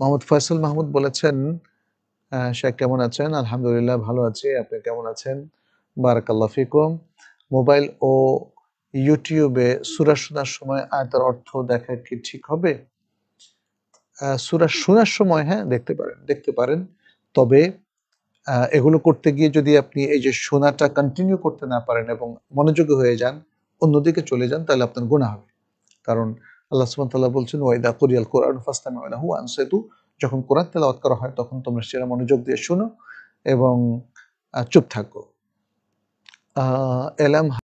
মোহাম্মদ ফয়সল মাহমুদ বলেছেন শেখ কেমন আছেন আলহামদুলিল্লাহ ভালো আছি আপনি কেমন আছেন বারাকাল্লা ফিকুম মোবাইল ও ইউটিউবে সুরা শোনার সময় আয়তার অর্থ দেখা কি ঠিক হবে সুরা শোনার সময় হ্যাঁ দেখতে পারেন দেখতে পারেন তবে এগুলো করতে গিয়ে যদি আপনি এই যে শোনাটা কন্টিনিউ করতে না পারেন এবং মনোযোগী হয়ে যান অন্যদিকে চলে যান তাহলে আপনার গুণা হবে কারণ আল্লাহ সুবান তাল্লাহ বলছেন ওয়াইদা কোরিয়াল কোরআন ফাস্তামে হু আনসেতু যখন কোরআন তেলাওয়াত করা হয় তখন তোমরা সেরা মনোযোগ দিয়ে শোনো এবং চুপ থাকো এলাম